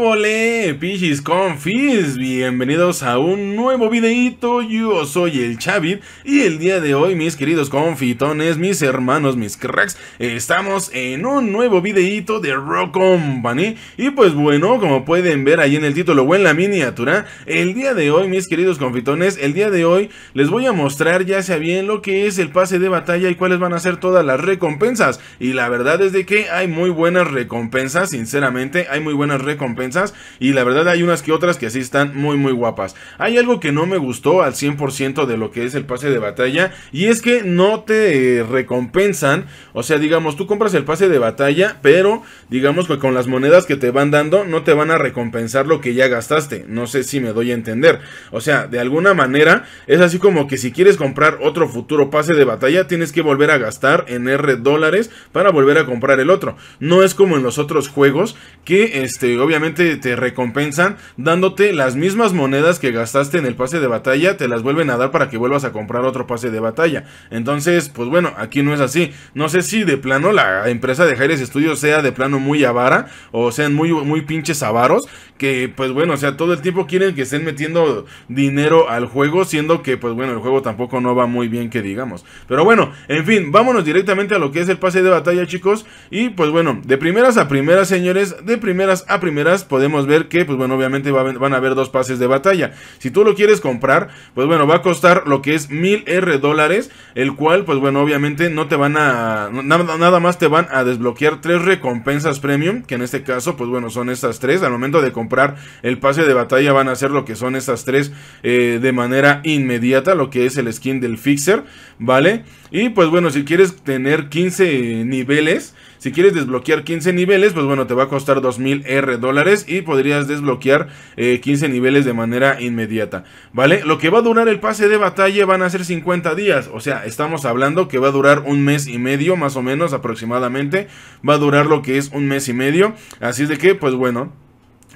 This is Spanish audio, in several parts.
volé, pichis confis! Bienvenidos a un nuevo videíto, yo soy el Chavit y el día de hoy mis queridos confitones, mis hermanos, mis cracks, estamos en un nuevo videito de Rock Company y pues bueno, como pueden ver ahí en el título o en la miniatura, el día de hoy mis queridos confitones, el día de hoy les voy a mostrar ya sea bien lo que es el pase de batalla y cuáles van a ser todas las recompensas y la verdad es de que hay muy buenas recompensas, sinceramente hay muy buenas recompensas recompensas y la verdad hay unas que otras que así están muy muy guapas. Hay algo que no me gustó al 100% de lo que es el pase de batalla y es que no te eh, recompensan, o sea, digamos, tú compras el pase de batalla, pero digamos que con las monedas que te van dando no te van a recompensar lo que ya gastaste. No sé si me doy a entender. O sea, de alguna manera es así como que si quieres comprar otro futuro pase de batalla, tienes que volver a gastar en R dólares para volver a comprar el otro. No es como en los otros juegos que este obviamente te recompensan dándote las mismas monedas que gastaste en el pase de batalla, te las vuelven a dar para que vuelvas a comprar otro pase de batalla. Entonces, pues bueno, aquí no es así. No sé si de plano la empresa de Jaires Studios sea de plano muy avara o sean muy, muy pinches avaros, que pues bueno, o sea, todo el tiempo quieren que estén metiendo dinero al juego, siendo que pues bueno, el juego tampoco no va muy bien que digamos. Pero bueno, en fin, vámonos directamente a lo que es el pase de batalla, chicos. Y pues bueno, de primeras a primeras, señores, de primeras a primeras podemos ver que, pues bueno, obviamente van a haber dos pases de batalla. Si tú lo quieres comprar, pues bueno, va a costar lo que es 1000 R dólares, el cual, pues bueno, obviamente no te van a, nada, nada más te van a desbloquear tres recompensas premium, que en este caso, pues bueno, son estas tres. Al momento de comprar el pase de batalla van a ser lo que son estas tres eh, de manera inmediata, lo que es el skin del Fixer, ¿vale? Y pues bueno, si quieres tener 15 niveles, si quieres desbloquear 15 niveles, pues bueno, te va a costar 2000 R dólares y podrías desbloquear 15 eh, niveles de manera inmediata, ¿vale? Lo que va a durar el pase de batalla van a ser 50 días, o sea, estamos hablando que va a durar un mes y medio más o menos aproximadamente, va a durar lo que es un mes y medio, así es de que, pues bueno...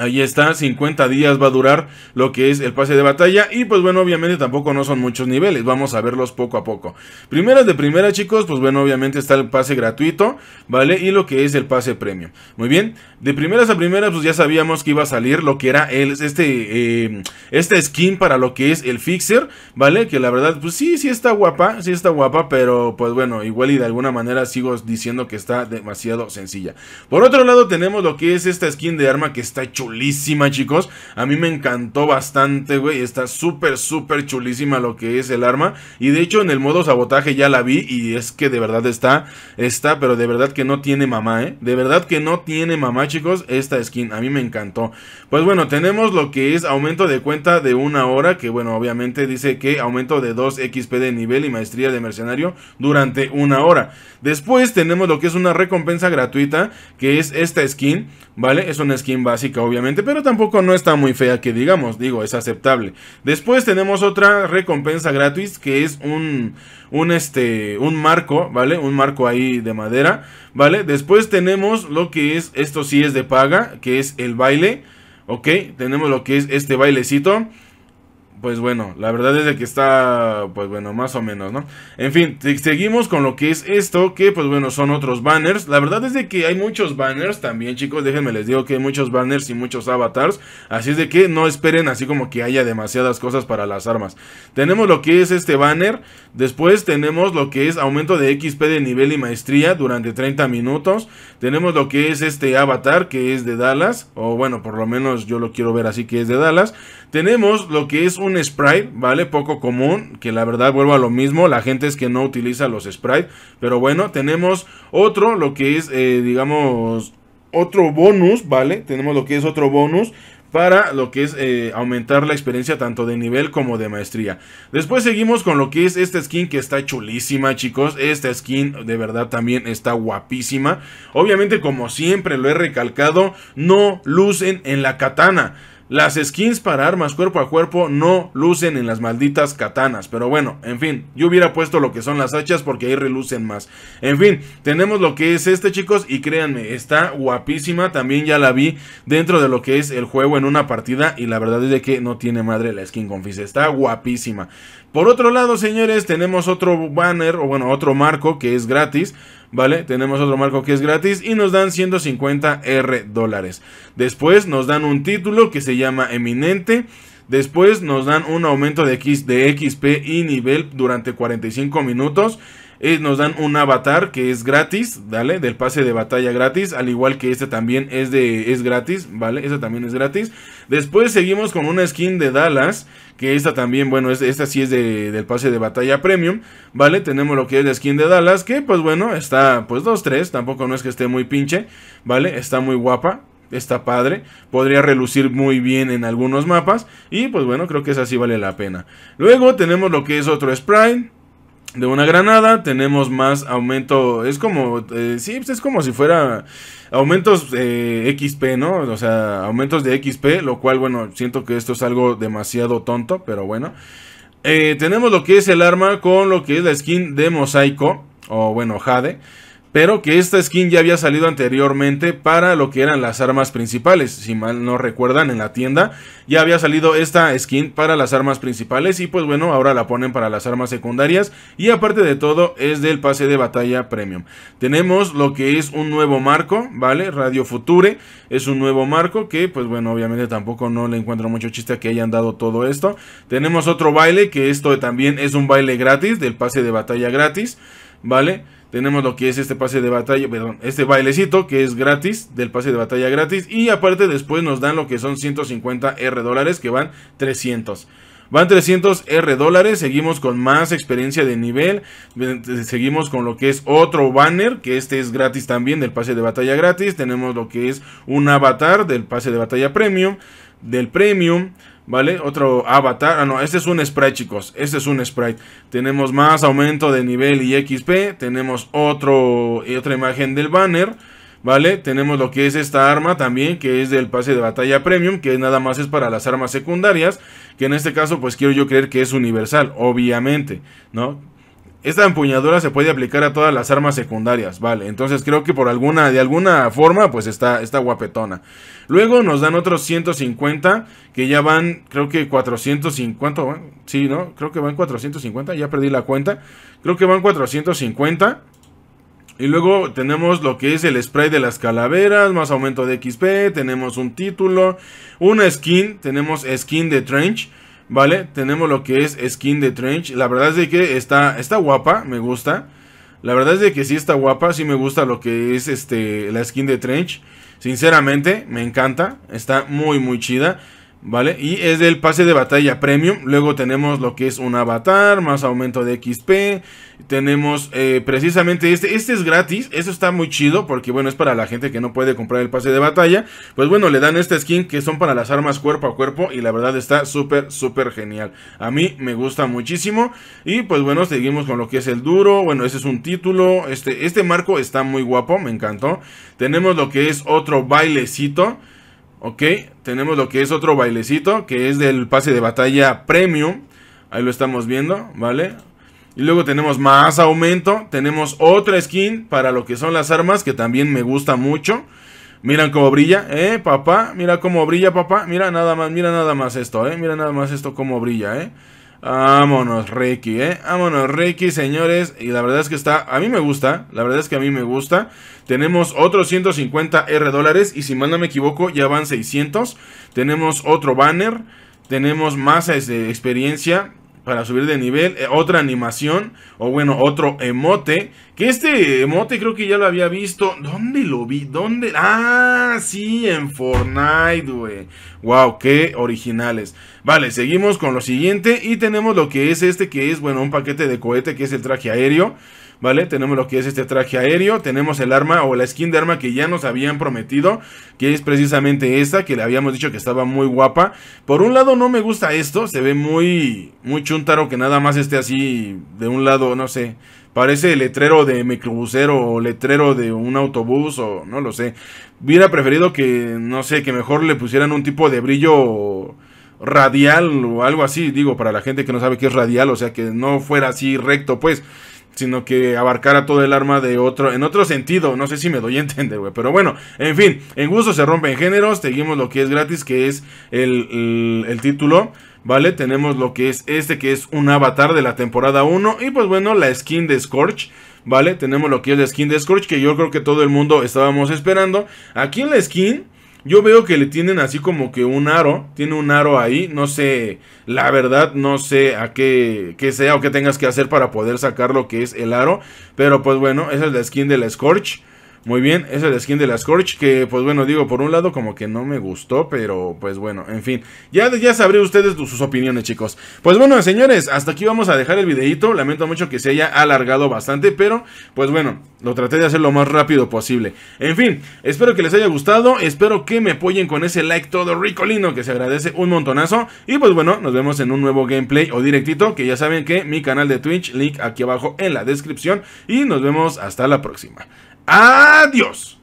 Ahí está, 50 días va a durar lo que es el pase de batalla. Y pues bueno, obviamente tampoco no son muchos niveles. Vamos a verlos poco a poco. Primeras de primera, chicos, pues bueno, obviamente está el pase gratuito, ¿vale? Y lo que es el pase premio Muy bien. De primeras a primeras, pues ya sabíamos que iba a salir lo que era el, este, eh, este skin para lo que es el fixer, ¿vale? Que la verdad, pues sí, sí está guapa, sí está guapa, pero pues bueno, igual y de alguna manera sigo diciendo que está demasiado sencilla. Por otro lado, tenemos lo que es esta skin de arma que está chula chulísima, chicos. A mí me encantó bastante, güey. Está súper, súper chulísima lo que es el arma. Y de hecho, en el modo sabotaje ya la vi. Y es que de verdad está, está, pero de verdad que no tiene mamá, ¿eh? De verdad que no tiene mamá, chicos, esta skin. A mí me encantó. Pues bueno, tenemos lo que es aumento de cuenta de una hora. Que bueno, obviamente dice que aumento de 2 XP de nivel y maestría de mercenario durante una hora. Después tenemos lo que es una recompensa gratuita, que es esta skin, ¿vale? Es una skin básica, obviamente, pero tampoco no está muy fea que digamos, digo, es aceptable. Después tenemos otra recompensa gratis que es un, un, este, un marco, ¿vale? Un marco ahí de madera, ¿vale? Después tenemos lo que es, esto sí es de paga, que es el baile, ¿ok? Tenemos lo que es este bailecito pues bueno, la verdad es de que está, pues bueno, más o menos, ¿no? En fin, seguimos con lo que es esto, que pues bueno, son otros banners. La verdad es de que hay muchos banners también, chicos, déjenme les digo que hay muchos banners y muchos avatars. Así es de que no esperen así como que haya demasiadas cosas para las armas. Tenemos lo que es este banner, después tenemos lo que es aumento de XP de nivel y maestría durante 30 minutos. Tenemos lo que es este avatar, que es de Dallas, o bueno, por lo menos yo lo quiero ver así que es de Dallas. Tenemos lo que es un sprite, ¿vale? Poco común, que la verdad vuelvo a lo mismo, la gente es que no utiliza los sprites, pero bueno, tenemos otro, lo que es, eh, digamos, otro bonus, ¿vale? Tenemos lo que es otro bonus, para lo que es eh, aumentar la experiencia tanto de nivel como de maestría. Después seguimos con lo que es esta skin que está chulísima chicos, esta skin de verdad también está guapísima. Obviamente como siempre lo he recalcado, no lucen en la katana. Las skins para armas cuerpo a cuerpo no lucen en las malditas katanas. Pero bueno, en fin, yo hubiera puesto lo que son las hachas porque ahí relucen más. En fin, tenemos lo que es este chicos y créanme, está guapísima. También ya la vi dentro de lo que es el juego en una partida y la verdad es de que no tiene madre la skin confis. Está guapísima. Por otro lado, señores, tenemos otro banner o bueno, otro marco que es gratis. ¿vale? Tenemos otro marco que es gratis y nos dan 150 R dólares. Después nos dan un título que se llama Eminente Después nos dan un aumento de, XP y nivel durante 45 minutos. Eh, nos dan un avatar que es gratis, ¿vale? Del pase de batalla gratis, al igual que este también es, de, es gratis, ¿vale? Este también es gratis. Después seguimos con una skin de Dallas, que esta también, bueno, esta sí es de, del pase de batalla premium, ¿vale? Tenemos lo que es la skin de Dallas, que pues bueno, está pues 2-3, tampoco no es que esté muy pinche, ¿vale? Está muy guapa, está padre, podría relucir muy bien en algunos mapas y pues bueno, creo que esa sí vale la pena. Luego tenemos lo que es otro sprite de una granada, tenemos más aumento, es como, eh, sí, pues es como si fuera aumentos de eh, XP, ¿no? O sea, aumentos de XP, lo cual, bueno, siento que esto es algo demasiado tonto, pero bueno. Eh, tenemos lo que es el arma con lo que es la skin de mosaico, o bueno, jade. Pero que esta skin ya había salido anteriormente para lo que eran las armas principales. Si mal no recuerdan, en la tienda ya había salido esta skin para las armas principales. Y pues bueno, ahora la ponen para las armas secundarias. Y aparte de todo, es del pase de batalla premium. Tenemos lo que es un nuevo marco, ¿vale? Radio Future es un nuevo marco que pues bueno, obviamente tampoco no le encuentro mucho chiste a que hayan dado todo esto. Tenemos otro baile que esto también es un baile gratis, del pase de batalla gratis, ¿vale? tenemos lo que es este pase de batalla, perdón, este bailecito que es gratis, del pase de batalla gratis. Y aparte después nos dan lo que son 150 R dólares, que van 300. Van 300 R dólares, seguimos con más experiencia de nivel, seguimos con lo que es otro banner, que este es gratis también del pase de batalla gratis, tenemos lo que es un avatar del pase de batalla premium, del premium, ¿Vale? Otro avatar. Ah, no, este es un sprite, chicos. Este es un sprite. Tenemos más aumento de nivel y XP. Tenemos otro, eh, otra imagen del banner. ¿Vale? Tenemos lo que es esta arma también, que es del pase de batalla premium, que nada más es para las armas secundarias, que en este caso pues quiero yo creer que es universal, obviamente, ¿no? Esta empuñadura se puede aplicar a todas las armas secundarias, vale. Entonces creo que por alguna, de alguna forma, pues está, está guapetona. Luego nos dan otros 150, que ya van, creo que 450, bueno, sí, ¿no? Creo que van 450, ya perdí la cuenta. Creo que van 450. Y luego tenemos lo que es el spray de las calaveras, más aumento de XP, tenemos un título, una skin, tenemos skin de Trench. ¿vale? Tenemos lo que es skin de Trench. La verdad es de que está, está guapa, me gusta. La verdad es de que sí está guapa, sí me gusta lo que es este, la skin de Trench. Sinceramente, me encanta, está muy muy chida. ¿Vale? Y es del pase de batalla premium. Luego tenemos lo que es un avatar, más aumento de XP. Tenemos eh, precisamente este. Este es gratis. Eso está muy chido porque, bueno, es para la gente que no puede comprar el pase de batalla. Pues bueno, le dan esta skin que son para las armas cuerpo a cuerpo. Y la verdad está súper, súper genial. A mí me gusta muchísimo. Y pues bueno, seguimos con lo que es el duro. Bueno, ese es un título. Este, este marco está muy guapo, me encantó. Tenemos lo que es otro bailecito. Ok, tenemos lo que es otro bailecito, que es del pase de batalla premium. Ahí lo estamos viendo, ¿vale? Y luego tenemos más aumento. Tenemos otra skin para lo que son las armas, que también me gusta mucho. Miran cómo brilla, eh, papá. Mira cómo brilla, papá. Mira nada más, mira nada más esto, eh. Mira nada más esto cómo brilla, eh. Vámonos, Reiki, eh. Vámonos, Reiki, señores. Y la verdad es que está. A mí me gusta. La verdad es que a mí me gusta. Tenemos otros 150 R dólares. Y si mal no me equivoco, ya van 600. Tenemos otro banner. Tenemos más este, experiencia para subir de nivel, eh, otra animación, o bueno, otro emote, que este emote creo que ya lo había visto, ¿dónde lo vi? ¿Dónde? Ah, sí, en Fortnite, güey, wow, qué originales, vale, seguimos con lo siguiente, y tenemos lo que es este, que es, bueno, un paquete de cohete, que es el traje aéreo, ¿vale? Tenemos lo que es este traje aéreo, tenemos el arma o la skin de arma que ya nos habían prometido, que es precisamente esta, que le habíamos dicho que estaba muy guapa. Por un lado no me gusta esto, se ve muy, muy chuntaro que nada más esté así de un lado, no sé. Parece letrero de microbusero o letrero de un autobús o no lo sé. Hubiera preferido que, no sé, que mejor le pusieran un tipo de brillo radial o algo así, digo, para la gente que no sabe qué es radial, o sea, que no fuera así recto, pues, sino que abarcara todo el arma de otro, en otro sentido, no sé si me doy a entender, güey, pero bueno, en fin, en gusto se rompen géneros, seguimos lo que es gratis, que es el, el, título, ¿vale? Tenemos lo que es este, que es un avatar de la temporada 1, y pues bueno, la skin de Scorch, ¿vale? Tenemos lo que es la skin de Scorch, que yo creo que todo el mundo estábamos esperando, aquí en la skin... Yo veo que le tienen así como que un aro, tiene un aro ahí, no sé, la verdad no sé a qué, sea o qué tengas que hacer para poder sacar lo que es el aro, pero pues bueno, esa es la skin del Scorch. Muy bien, es el skin de la Scorch, que pues bueno, digo, por un lado como que no me gustó, pero pues bueno, en fin. Ya, ya sabré ustedes sus opiniones, chicos. Pues bueno, señores, hasta aquí vamos a dejar el videito. Lamento mucho que se haya alargado bastante, pero pues bueno, lo traté de hacer lo más rápido posible. En fin, espero que les haya gustado, espero que me apoyen con ese like todo ricolino, que se agradece un montonazo. Y pues bueno, nos vemos en un nuevo gameplay o directito, que ya saben que mi canal de Twitch, link aquí abajo en la descripción. Y nos vemos hasta la próxima. Adiós.